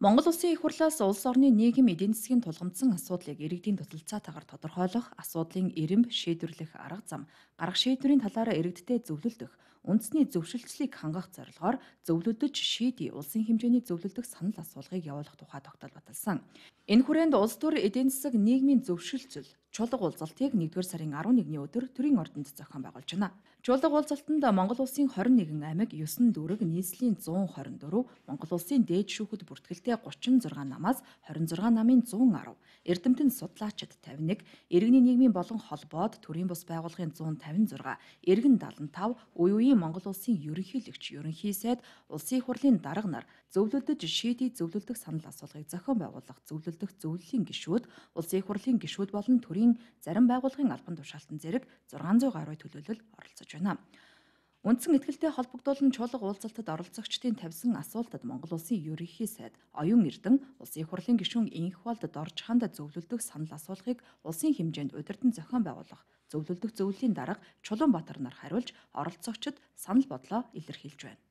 Монгол улсын их хурлаас улс орны нийгэм эдийн засгийн тулгамдсан асуудлыг иргэдийн тусалцаатаагаар тодорхойлох, асуудлын эрэмб шийдвэрлэх арга зам, гарах шийдвэрийн талаараа иргэдтэй зөвлөлдөх, үндэсний зөвшөлдслийг хангах зорилгоор зөвлөдөж шийдий улсын хэмжээний зөвлөлдөх санал асуулгыг явуулах тухай тогтол баталсан. Энэ хүрээнд улс төр эдийн засаг нийгмийн зөвшөлдсөл Чулга уулзалтыг 1-р сарын 11-ний өдөр төрийн ордонд зохион байгуулж байна. Чулга уулзалтанд Монгол улсын 21 аймаг 9 дүрэг нийслэлийн 124, Монгол улсын дээд шүүхэд бүртгэлтэй 36 намаас 26 намын 110, Эрдэмтэн судлаачид 51, иргэний нийгмийн болон холбоод төрийн бус байгууллагын 156, иргэн 75, үе үеийн Монгол улсын ерөнхийлөгч, ерөнхий сайд, улсын их хурлын дарга нар зөвлөлдөж шийдий зөвлөлдөх санал асуулгыг зохион байгуулах зөвлөлдөх зөвлөлийн гишүүд, улсын их хурлын гишүүд болон төрийн бүрийн зарим байгууллагын албан тушаалтан зэрэг 600 гаруй төлөөлөл оролцож байна. Үндсэн ихтгэлтэй холбогдуулан чуулга уулзалтад оролцогчдын тавьсан асуултад Монгол улсын ерөнхий сайд оюун эрдэн улсын их хурлын гишүүн инх болдод орж ханда зөвлөлдөх санал асуулгыг улсын хэмжээнд удирдан зохион байгуулах зөвлөлдөх зөвлөлийн дарга Чулуунбаатар нар хариулж оролцогчид санал бодлоо илэрхийлж байна.